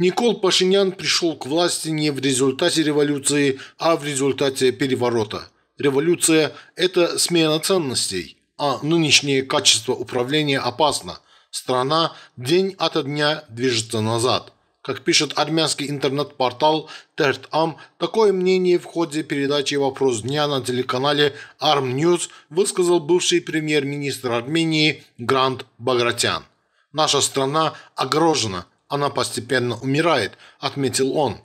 Никол Пашинян пришел к власти не в результате революции, а в результате переворота. Революция – это смена ценностей, а нынешнее качество управления опасно. Страна день ото дня движется назад. Как пишет армянский интернет-портал Терт-Ам, такое мнение в ходе передачи «Вопрос дня» на телеканале Arm News высказал бывший премьер-министр Армении Грант Багратян. Наша страна огорожена она постепенно умирает», – отметил он.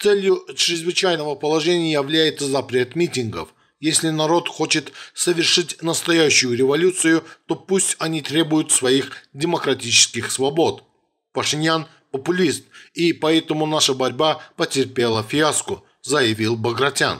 «Целью чрезвычайного положения является запрет митингов. Если народ хочет совершить настоящую революцию, то пусть они требуют своих демократических свобод». Пашинян – популист, и поэтому наша борьба потерпела фиаско, заявил Багратян.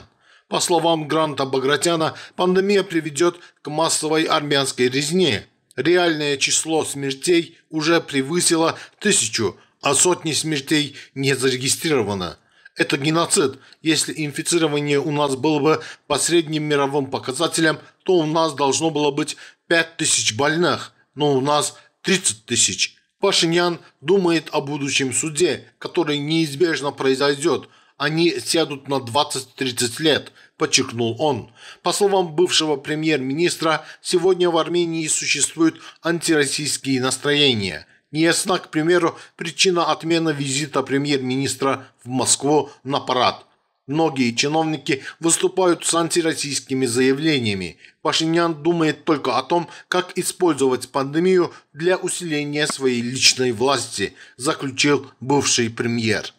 По словам Гранта Багратяна, пандемия приведет к массовой армянской резне. Реальное число смертей уже превысило тысячу, а сотни смертей не зарегистрировано. Это геноцид. Если инфицирование у нас было бы по средним мировым показателям, то у нас должно было быть 5000 больных, но у нас 30 тысяч. Пашинян думает о будущем суде, который неизбежно произойдет. Они сядут на 20-30 лет, подчеркнул он. По словам бывшего премьер-министра, сегодня в Армении существуют антироссийские настроения – Неясна, к примеру, причина отмены визита премьер-министра в Москву на парад. Многие чиновники выступают с антироссийскими заявлениями. Пашинян думает только о том, как использовать пандемию для усиления своей личной власти, заключил бывший премьер.